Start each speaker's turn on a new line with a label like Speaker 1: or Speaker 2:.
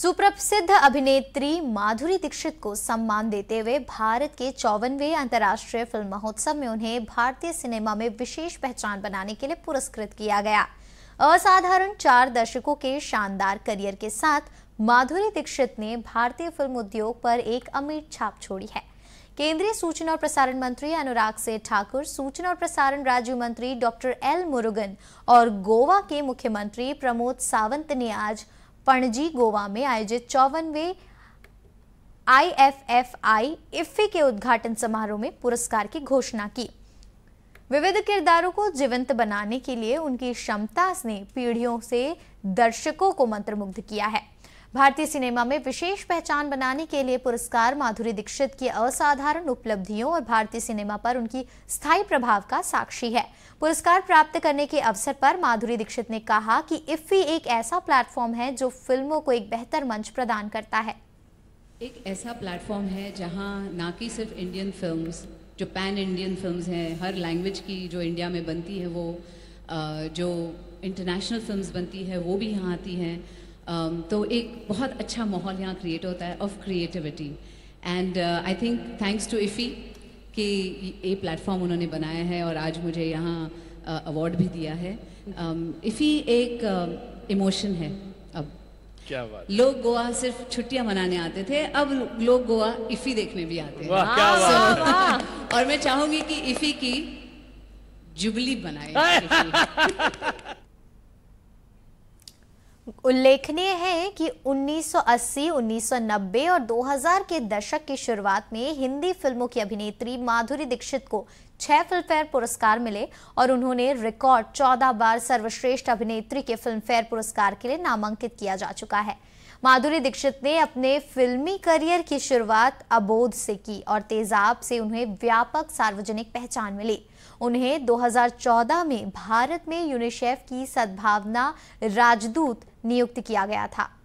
Speaker 1: सुप्रसिद्ध अभिनेत्री माधुरी दीक्षित को सम्मान देते हुए भारत के चौवनवे अंतर्राष्ट्रीय फिल्म महोत्सव में उन्हें भारतीय सिनेमा में विशेष पहचान बनाने के लिए पुरस्कृत किया गया असाधारण चार दशकों के शानदार करियर के साथ माधुरी दीक्षित ने भारतीय फिल्म उद्योग पर एक अमीर छाप छोड़ी है केंद्रीय सूचना और प्रसारण मंत्री अनुराग सिंह ठाकुर सूचना और प्रसारण राज्य मंत्री डॉक्टर एल मुरुगन और गोवा के मुख्यमंत्री प्रमोद सावंत ने आज पणजी गोवा में आयोजित चौवनवे I F F I IFFI के उद्घाटन समारोह में पुरस्कार की घोषणा की विविध किरदारों को जीवंत बनाने के लिए उनकी क्षमता ने पीढ़ियों से दर्शकों को मंत्रमुग्ध किया है भारतीय सिनेमा में विशेष पहचान बनाने के लिए पुरस्कार माधुरी दीक्षित की असाधारण उपलब्धियों और भारतीय सिनेमा पर उनकी स्थायी प्रभाव का साक्षी है पुरस्कार प्राप्त करने के अवसर पर माधुरी दीक्षित ने कहा कि इफ्फी एक ऐसा प्लेटफॉर्म है जो फिल्मों को एक बेहतर मंच प्रदान करता है
Speaker 2: एक ऐसा प्लेटफॉर्म है जहाँ ना कि सिर्फ इंडियन फिल्म जो पैन इंडियन फिल्म हैं हर लैंग्वेज की जो इंडिया में बनती है वो जो इंटरनेशनल फिल्म बनती है वो भी यहाँ आती हैं Um, तो एक बहुत अच्छा माहौल यहाँ क्रिएट होता है of creativity and I think thanks to IFFI कि ये प्लेटफॉर्म उन्होंने बनाया है और आज मुझे यहाँ अवार्ड uh, भी दिया है इफ़ी um, एक इमोशन um, है अब क्या बात लोग गोवा सिर्फ छुट्टियाँ मनाने आते थे अब लोग गोवा इफी देखने भी आते हैं वाह, क्या बात so, और मैं चाहूँगी कि इफी की जुबली बनाए
Speaker 1: उल्लेखनीय है कि 1980, 1990 और 2000 के दशक की शुरुआत में हिंदी फिल्मों की अभिनेत्री माधुरी दीक्षित को छह फिल्मफेयर पुरस्कार मिले और उन्होंने रिकॉर्ड चौदह बार सर्वश्रेष्ठ अभिनेत्री के फिल्मफेयर पुरस्कार के लिए नामांकित किया जा चुका है माधुरी दीक्षित ने अपने फिल्मी करियर की शुरुआत अबोध से की और तेजाब से उन्हें व्यापक सार्वजनिक पहचान मिली उन्हें 2014 में भारत में यूनिसेफ की सद्भावना राजदूत नियुक्त किया गया था